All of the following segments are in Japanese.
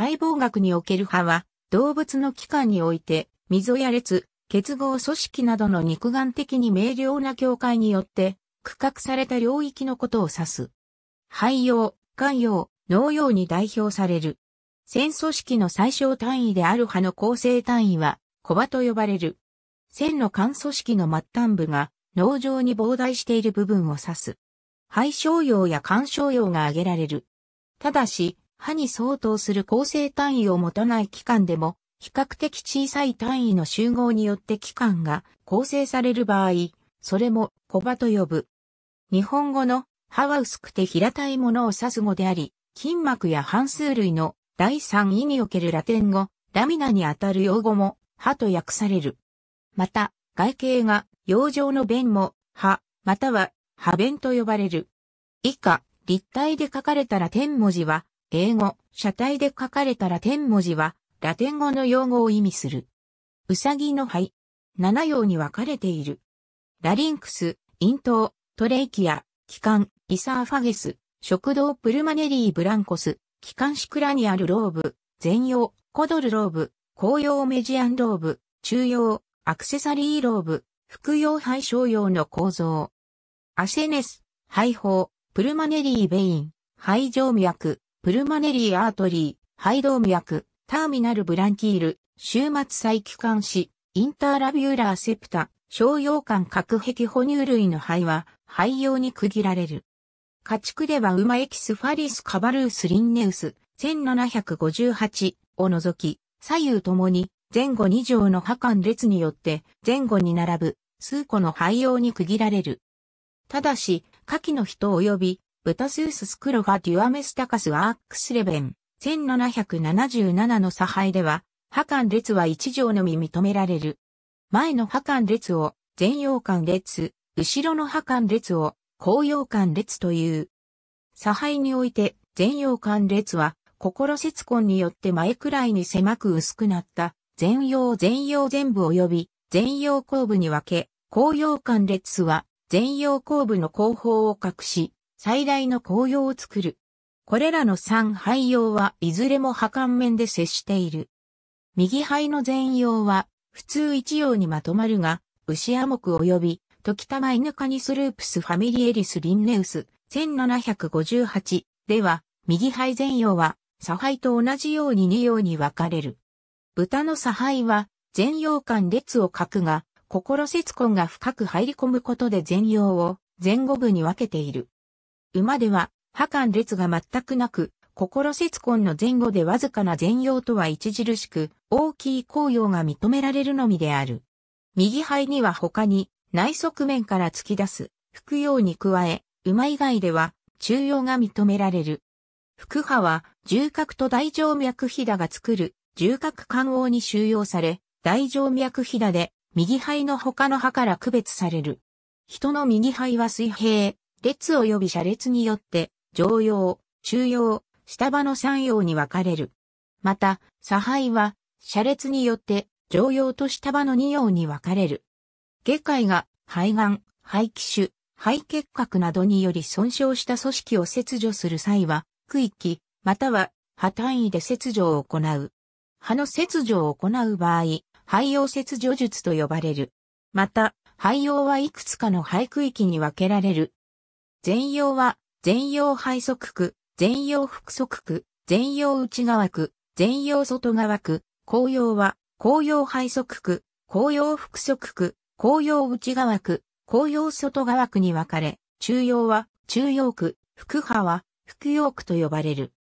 解剖学における歯は、動物の器官において、溝や列、結合組織などの肉眼的に明瞭な境界によって、区画された領域のことを指す。肺葉、肝葉、脳葉に代表される。線組織の最小単位である歯の構成単位は、小歯と呼ばれる。線の肝組織の末端部が、脳上に膨大している部分を指す。肺小葉や肝小葉が挙げられる。ただし、歯に相当する構成単位を持たない器官でも、比較的小さい単位の集合によって器官が構成される場合、それも小歯と呼ぶ。日本語の歯は薄くて平たいものを指す語であり、筋膜や半数類の第三位におけるラテン語、ラミナにあたる用語も歯と訳される。また、外形が洋上の弁も歯、または歯弁と呼ばれる。以下、立体で書かれたラテン文字は英語、車体で書かれたラテン文字は、ラテン語の用語を意味する。うさぎの灰。七葉に分かれている。ラリンクス、咽頭、トレイキア、気管、イサーファゲス、食道プルマネリーブランコス、気管シクラニアルローブ、全容、コドルローブ、紅葉メジアンローブ、中葉、アクセサリーローブ、服用肺小用の構造。アセネス、肺胞、プルマネリーベイン、肺静脈、プルマネリーアートリー、肺動脈、ターミナルブランキール、終末再帰還し、インターラビューラーセプタ、小用管核壁哺乳類の肺は、肺用に区切られる。家畜では馬エキスファリスカバルースリンネウス、1758を除き、左右ともに前後2条の破管列によって前後に並ぶ数個の肺用に区切られる。ただし、下記の人及びブタスーススクロファデュアメスタカスアークスレベン、1777の差配では、破間列は一条のみ認められる。前の破間列を前洋間列、後ろの破間列を後洋間列という。差配において前洋間列は心節根によって前くらいに狭く薄くなった前洋前洋全部及び前洋後部に分け、後洋間列は前洋後部の後方を隠し、最大の紅葉を作る。これらの三肺葉はいずれも破管面で接している。右肺の全葉は、普通一葉にまとまるが、牛亜木及び、時たま犬カニスループスファミリエリスリンネウス、1758では、右肺全葉は、左肺と同じように二葉に分かれる。豚の左肺は、全葉間列を書くが、心節根が深く入り込むことで全葉を前後部に分けている。馬では、破間列が全くなく、心節根の前後でわずかな前用とは著しく、大きい紅葉が認められるのみである。右肺には他に、内側面から突き出す、副用に加え、馬以外では、中用が認められる。副派は、重角と大静脈ひだが作る、重角肝王に収容され、大静脈ひだで、右肺の他の歯から区別される。人の右肺は水平、列及び車列によって、常用、中用、下場の3用に分かれる。また、差配は、車列によって、常用と下場の2用に分かれる。下界が、肺がん、肺気腫、肺結核などにより損傷した組織を切除する際は、区域、または、歯単位で切除を行う。歯の切除を行う場合、肺用切除術と呼ばれる。また、肺用はいくつかの肺区域に分けられる全容は、全容配側区、全容腹側区、全容内側区、全容外側区、紅葉は、紅葉配側区、紅葉腹側区、紅葉内側区、紅葉外側区に分かれ、中央は、中央区、副派は、副用区と呼ばれる。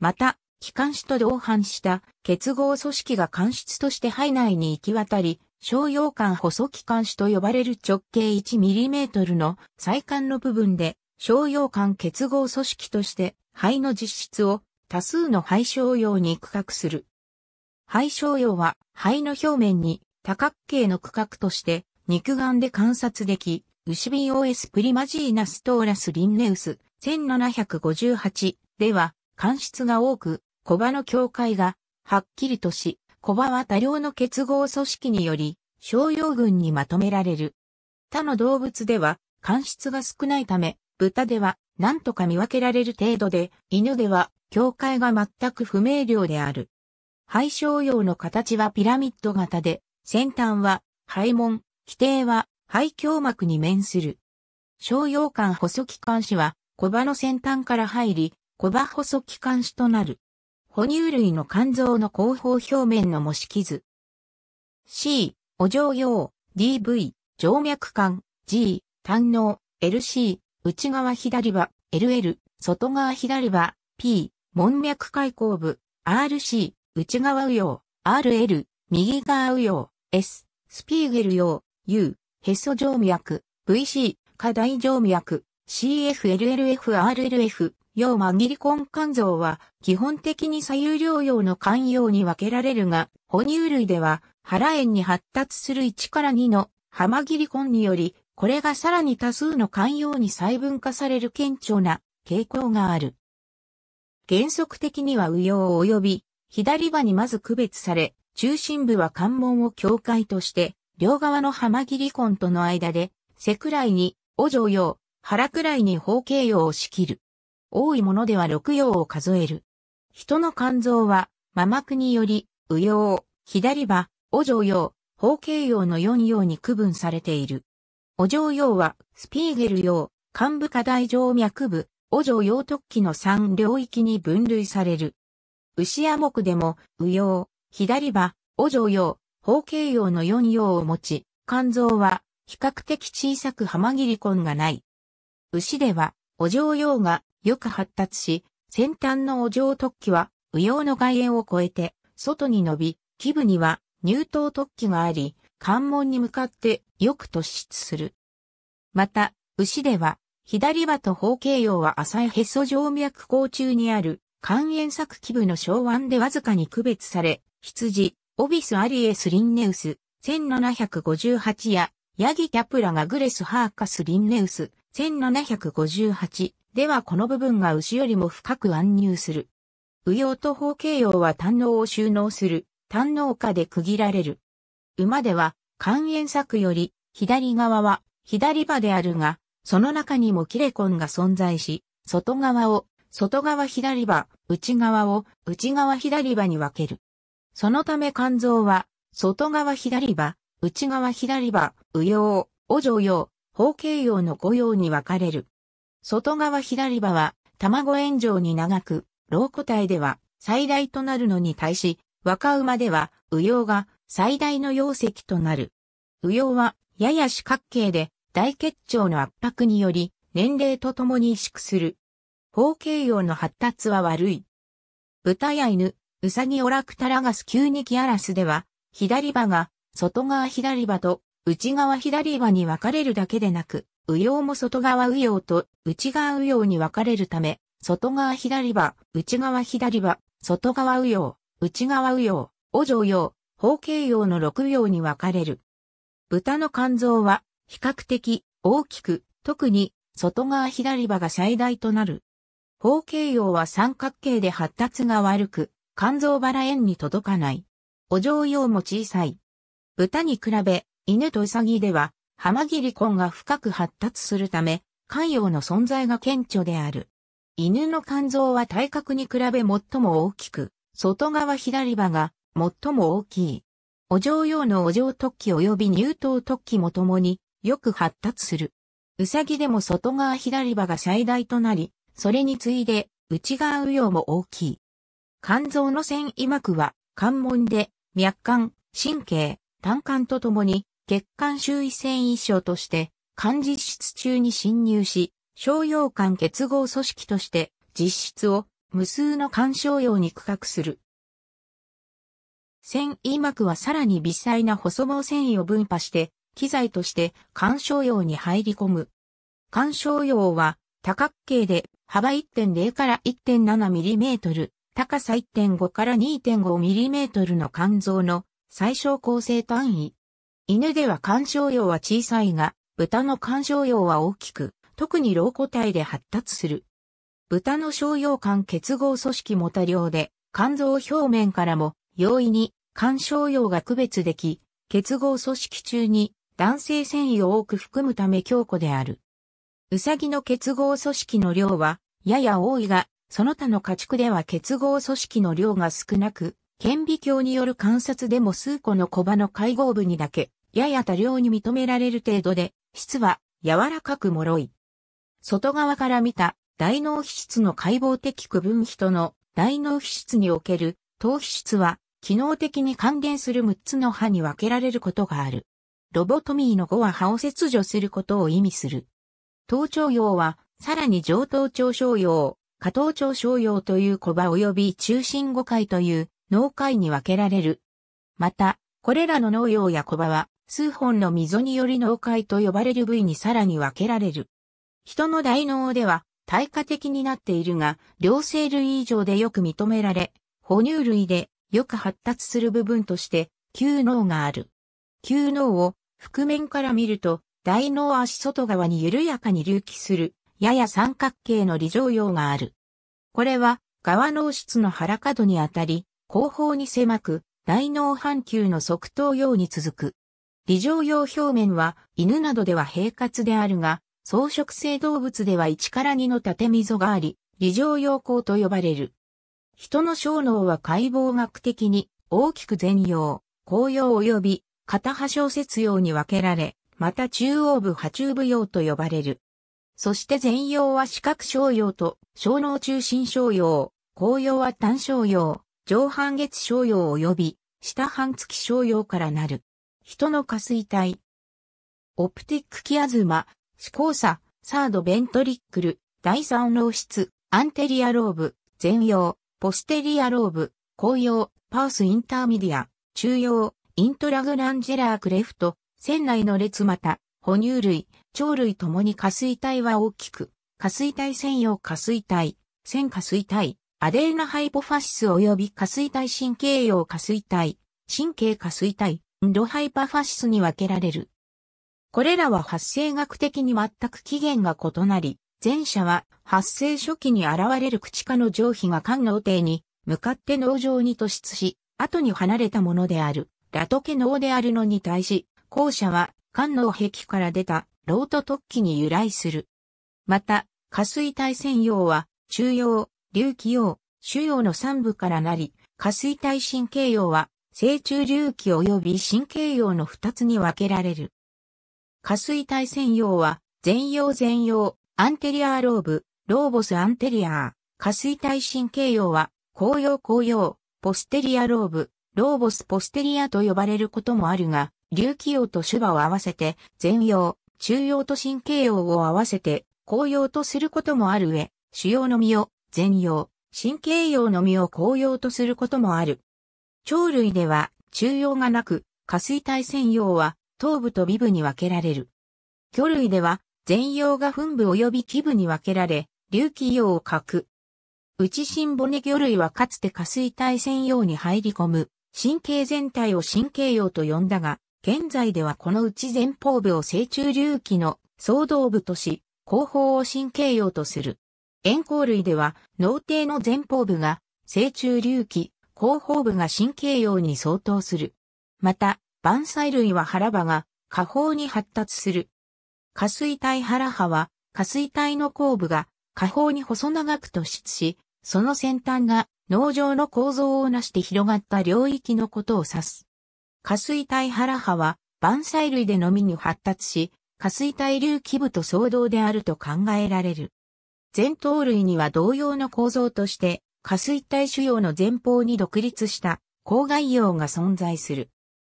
また、気管支と同伴した結合組織が間質として肺内に行き渡り、小羊管細気管支と呼ばれる直径 1mm の細管の部分で、小羊管結合組織として、肺の実質を多数の肺小用に区画する。肺小羊は肺の表面に多角形の区画として肉眼で観察でき、ウシ o s プリマジーナストーラスリンネウス1758では、間質が多く、小場の境界がはっきりとし、コバは多量の結合組織により、商用群にまとめられる。他の動物では、間質が少ないため、豚では、何とか見分けられる程度で、犬では、境界が全く不明瞭である。肺小用の形はピラミッド型で、先端は、肺門、規定は、肺胸膜に面する。商用管細気管子は、小バの先端から入り、小バ細気管子となる。哺乳類の肝臓の後方表面の模式図。C、お状用、DV、静脈管、G、胆脳、LC、内側左場、LL、外側左場、P、門脈開口部、RC、内側右用、RL、右側右用、S、スピーゲル用、U、へそ静脈、VC、下大静脈、CFLLFRLF、要紛ギリコン肝臓は基本的に左右両用の肝用に分けられるが、哺乳類では腹炎に発達する1から2のハマギリコンにより、これがさらに多数の肝用に細分化される顕著な傾向がある。原則的には右用及び左場にまず区別され、中心部は関門を境界として、両側のハマギリコンとの間で、背くらいに、お上用、腹くらいに方形用を仕切る。多いものでは六葉を数える。人の肝臓は、麻膜により、右葉、左葉、お上葉、方形葉の四葉に区分されている。お上葉は、スピーゲル葉、幹部下大静脈部、お上葉突起の三領域に分類される。牛や木でも、右葉、左葉、お上葉、方形葉の四葉を持ち、肝臓は、比較的小さくはまぎりコがない。牛では、お嬢葉がよく発達し、先端のお嬢突起は右用の外縁を越えて外に伸び、基部には乳頭突起があり、関門に向かってよく突出する。また、牛では、左歯と方形葉は浅いへそ静脈口中にある肝炎作基部の小腕でわずかに区別され、羊、オビスアリエスリンネウス、1758や、ヤギキャプラがグレスハーカスリンネウス、1758ではこの部分が牛よりも深く安入する。右葉と方形用は胆脳を収納する、胆脳下で区切られる。馬では、肝炎作より、左側は、左馬であるが、その中にもキレコンが存在し、外側を、外側左馬、内側を、内側左馬に分ける。そのため肝臓は、外側左馬、内側左馬、右用、お上用、方形用の五用に分かれる。外側左刃は卵炎上に長く、老個体では最大となるのに対し、若馬では右葉が最大の容積となる。右葉はやや四角形で大結腸の圧迫により年齢とともに萎縮する。包茎葉の発達は悪い。豚や犬、うさぎオラクタラガス急に木ニキアラスでは、左刃が外側左刃と内側左刃に分かれるだけでなく、右用も外側右用と内側右用に分かれるため、外側左場、内側左場、外側右用、内側右用、お上用、方形用の6用に分かれる。豚の肝臓は比較的大きく、特に外側左場が最大となる。方形用は三角形で発達が悪く、肝臓腹縁に届かない。お上用も小さい。豚に比べ、犬とウサギでは浜切根が深く発達するため、海洋の存在が顕著である。犬の肝臓は体格に比べ最も大きく、外側左歯が最も大きい。お嬢用のお嬢突起及び乳頭突起もともによく発達する。うさぎでも外側左歯が最大となり、それに次いで内側右葉も大きい。肝臓の繊維膜は関門で脈管、神経、胆管とともに血管周囲繊維症として、肝実質中に侵入し、商用肝結合組織として実質を無数の干渉用に区画する。繊維膜はさらに微細な細胞繊維を分派して、機材として干渉用に入り込む。干渉用は多角形で幅1.0から1.7ミリメートル、高さ1.5から2.5ミリメートルの肝臓の最小構成単位。犬では干渉用は小さいが、豚の干渉用は大きく、特に老個体で発達する。豚の小用管結合組織も多量で、肝臓表面からも容易に干渉用が区別でき、結合組織中に男性繊維を多く含むため強固である。ウサギの結合組織の量はやや多いが、その他の家畜では結合組織の量が少なく、顕微鏡による観察でも数個の小場の会合部にだけやや多量に認められる程度で、質は柔らかく脆い。外側から見た大脳皮質の解剖的区分人の大脳皮質における頭皮質は機能的に還元する6つの歯に分けられることがある。ロボトミーの5は歯を切除することを意味する。頭頂葉はさらに上頭頂小葉、下頭頂小葉という小葉及び中心5回という脳回に分けられる。また、これらの脳葉や小葉は、数本の溝により脳海と呼ばれる部位にさらに分けられる。人の大脳では対価的になっているが、両生類以上でよく認められ、哺乳類でよく発達する部分として、球脳がある。球脳を覆面から見ると、大脳足外側に緩やかに隆起する、やや三角形の理状葉がある。これは、側脳室の腹角にあたり、後方に狭く、大脳半球の側頭葉に続く。理状用表面は犬などでは平滑であるが、草食性動物では1から2の縦溝があり、理状用口と呼ばれる。人の小脳は解剖学的に大きく前葉、後葉及び片端小節葉に分けられ、また中央部波中部葉と呼ばれる。そして前葉は視覚小葉と小脳中心小葉、後葉は単小葉、上半月小葉及び下半月小葉からなる。人の下垂体。オプティックキアズマ、思考差、サードベントリックル、第三脳室、アンテリアローブ、前葉、ポステリアローブ、後葉、パースインターミディア、中葉、イントラグランジェラークレフト、船内の列また、哺乳類、鳥類ともに下垂体は大きく、下垂体専用下垂体、線下垂体、アデーナハイポファシス及び下垂体神経用下垂体、神経下垂体、ドハイパファシスに分けられる。これらは発生学的に全く起源が異なり、前者は発生初期に現れる口下の上皮が肝脳底に向かって脳上に突出し、後に離れたものである、ラトケ脳であるのに対し、後者は肝脳壁から出たロート突起に由来する。また、下水体専用は中用、隆起用、主要の三部からなり、下水体神経用は成中隆起及び神経用の二つに分けられる。下垂体専用は、前用前用、アンテリアーローブ、ローボスアンテリアー、下垂体神経用は、後葉後葉、ポステリアローブ、ローボスポステリアと呼ばれることもあるが、隆起用と手話を合わせて、前用、中用と神経用を合わせて、後用とすることもある上、主要の実を、前用、神経用の実を後用とすることもある。鳥類では中葉がなく、下垂体専用は頭部と尾部に分けられる。魚類では全葉が墳部及び基部に分けられ、隆起葉を欠く。内心骨魚類はかつて下垂体専用に入り込む神経全体を神経葉と呼んだが、現在ではこの内前方部を成虫隆起の総動部とし、後方を神経葉とする。円光類では脳底の前方部が成虫隆起、後方部が神経用に相当する。また、盆栽類は腹葉が下方に発達する。下水体腹葉は、下水体の後部が下方に細長く突出し、その先端が農場の構造をなして広がった領域のことを指す。下水体腹葉は、盆栽類でのみに発達し、下水体流基部と相動であると考えられる。前頭類には同様の構造として、下垂体腫瘍の前方に独立した口外用が存在する。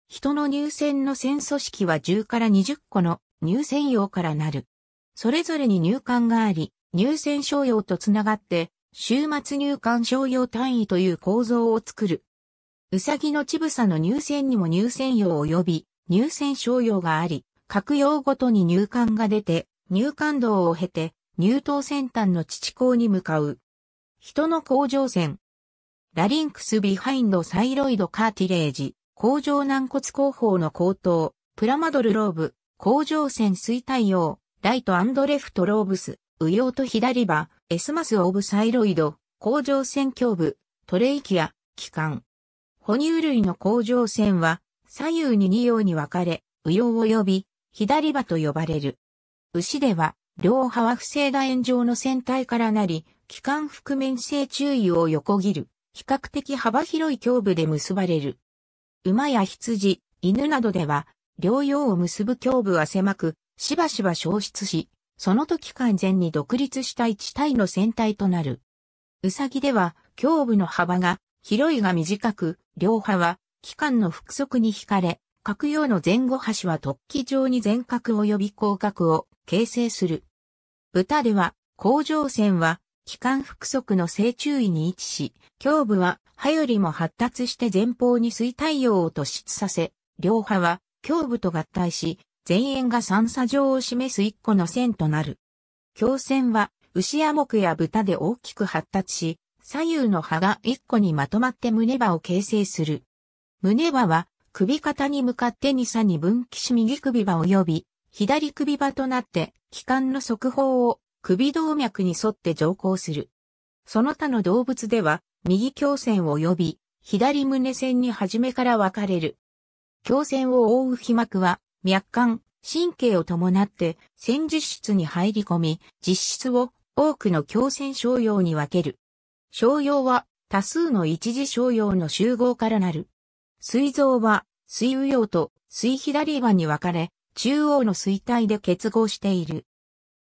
人の乳腺の腺組織は10から20個の乳腺用からなる。それぞれに乳管があり、乳腺商用とつながって、終末乳管商用単位という構造を作る。うさぎの乳房の乳腺にも乳腺用及び乳腺商用があり、各用ごとに乳管が出て、乳管道を経て、乳頭先端の乳口に向かう。人の甲状腺。ラリンクスビハインドサイロイドカーティレージ、甲状軟骨後方の後頭、プラマドルローブ、甲状腺衰退用、ライトレフトローブス、右用と左場、エスマスオブサイロイド、甲状腺胸部、トレイキア、気管。哺乳類の甲状腺は、左右に2用に分かれ、右用及び、左場と呼ばれる。牛では、両派は不正楕円状の船体からなり、機関覆面性注意を横切る、比較的幅広い胸部で結ばれる。馬や羊、犬などでは、両用を結ぶ胸部は狭く、しばしば消失し、その時完全に独立した一体の船体となる。ウサギでは、胸部の幅が、広いが短く、両派は、機関の腹側に惹かれ、各用の前後端は突起状に全角及び広角を形成する。豚では、甲状腺は、気管腹側の正中位に位置し、胸部は歯よりも発達して前方に水太陽を突出させ、両歯は胸部と合体し、前縁が三叉状を示す一個の線となる。胸線は牛や木や豚で大きく発達し、左右の歯が一個にまとまって胸歯を形成する。胸歯は首肩に向かって二三に分岐し右首歯及び左首場となって、気管の側方を首動脈に沿って上行する。その他の動物では、右胸腺及び左胸腺に初めから分かれる。胸腺を覆う皮膜は、脈管、神経を伴って、腺実質に入り込み、実質を多くの胸腺症用に分ける。症用は、多数の一次症用の集合からなる。膵臓は、膵右葉と膵左場に分かれ、中央の衰退で結合している。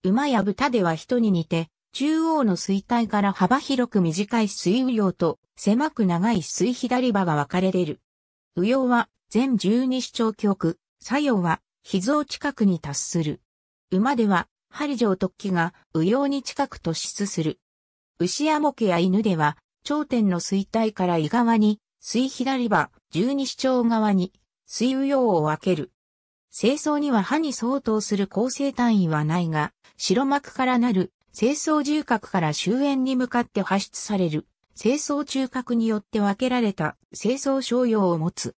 馬や豚では人に似て、中央の衰退から幅広く短い水右量と狭く長い水左場が分かれれる。右用は全十二指腸曲、作用は脾臓近くに達する。馬では、針状突起が右用に近く突出する。牛や模型や犬では、頂点の衰退から胃側に、水左場、十二指腸側に、水右用を分ける。清掃には歯に相当する構成単位はないが、白膜からなる清掃重核から終焉に向かって発出される清掃中核によって分けられた清掃商用を持つ。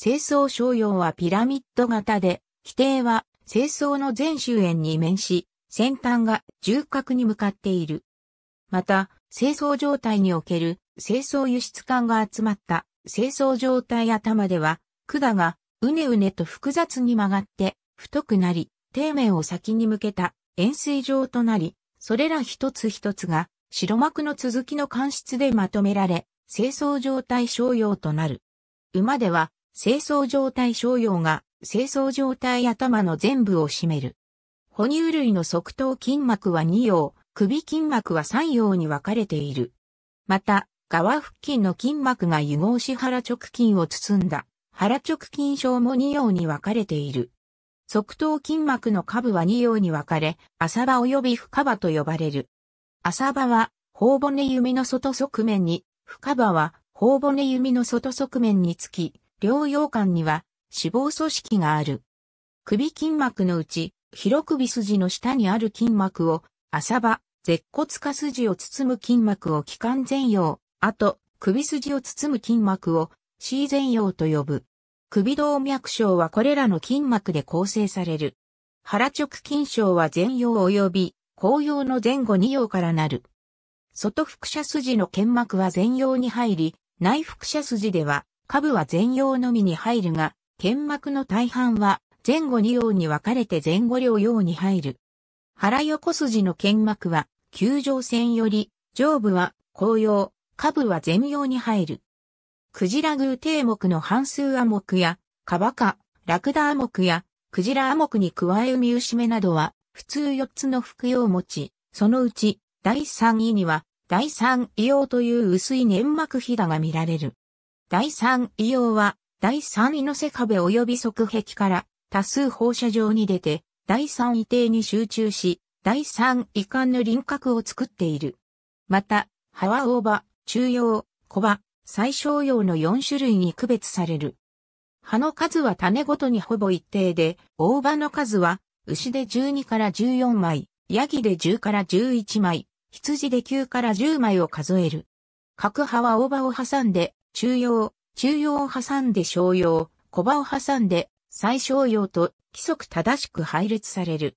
清掃商用はピラミッド型で、規定は清掃の全周縁に面し、先端が重核に向かっている。また、清掃状態における清掃輸出管が集まった清掃状態頭では、管がうねうねと複雑に曲がって、太くなり、底面を先に向けた円錐状となり、それら一つ一つが白膜の続きの間質でまとめられ、清掃状態商用となる。馬では、清掃状態商用が清掃状態頭の全部を占める。哺乳類の側頭筋膜は2葉、首筋膜は3葉に分かれている。また、側腹筋の筋膜が融合し腹直筋を包んだ腹直筋症も2様に分かれている。側頭筋膜の下部は2様に分かれ、浅場及び深場と呼ばれる。浅場は、頬骨弓の外側面に、深場は、頬骨弓の外側面につき、両腰間には脂肪組織がある。首筋膜のうち、広首筋の下にある筋膜を、浅場、舌骨下筋を包む筋膜を気管前葉、あと、首筋を包む筋膜を C 前葉と呼ぶ。首動脈症はこれらの筋膜で構成される。腹直筋症は前葉及び後葉の前後2葉からなる。外腹斜筋の腱膜は前葉に入り、内腹斜筋では下部は前葉のみに入るが、腱膜の大半は前後2葉に分かれて前後両葉に入る。腹横筋の腱膜は球状線より、上部は後葉、下部は前葉に入る。クジラ偶定目の半数亜クや、カバカ、ラクダモクや、クジラモクに加えミウシメなどは、普通4つの服用を持ち、そのうち、第3位には、第3異様という薄い粘膜ひだが見られる。第3異様は、第3位の背壁及び側壁から多数放射状に出て、第3位定に集中し、第3位間の輪郭を作っている。また、ハワオーバ、中葉、コバ、最小用の4種類に区別される。葉の数は種ごとにほぼ一定で、大葉の数は、牛で12から14枚、ヤギで10から11枚、羊で9から10枚を数える。各葉は大葉を挟んで、中葉、中葉を挟んで小葉、小葉を挟んで、最小用と規則正しく配列される。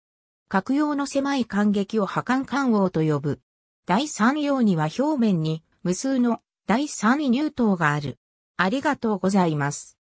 各葉の狭い間隙を破管間王と呼ぶ。第3葉には表面に無数の第3位入党がある。ありがとうございます。